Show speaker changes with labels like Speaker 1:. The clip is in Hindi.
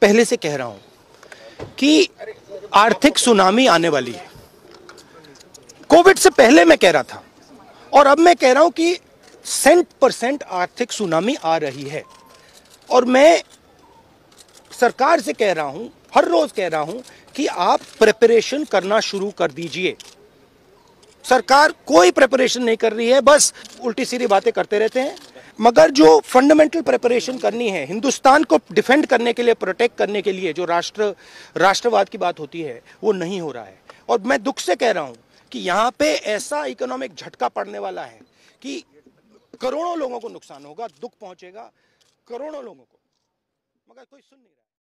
Speaker 1: पहले से कह रहा हूं कि आर्थिक सुनामी आने वाली है कोविड से पहले मैं कह रहा था और अब मैं कह रहा हूं कि सेंट परसेंट आर्थिक सुनामी आ रही है और मैं सरकार से कह रहा हूं हर रोज कह रहा हूं कि आप प्रिपरेशन करना शुरू कर दीजिए सरकार कोई प्रिपरेशन नहीं कर रही है बस उल्टी सीधी बातें करते रहते हैं मगर जो फंडामेंटल प्रिपरेशन करनी है हिंदुस्तान को डिफेंड करने के लिए प्रोटेक्ट करने के लिए जो राष्ट्र राष्ट्रवाद की बात होती है वो नहीं हो रहा है और मैं दुख से कह रहा हूँ कि यहाँ पे ऐसा इकोनॉमिक झटका पड़ने वाला है कि करोड़ों लोगों को नुकसान होगा दुख पहुँचेगा करोड़ों लोगों को
Speaker 2: मगर कोई सुन नहीं रहा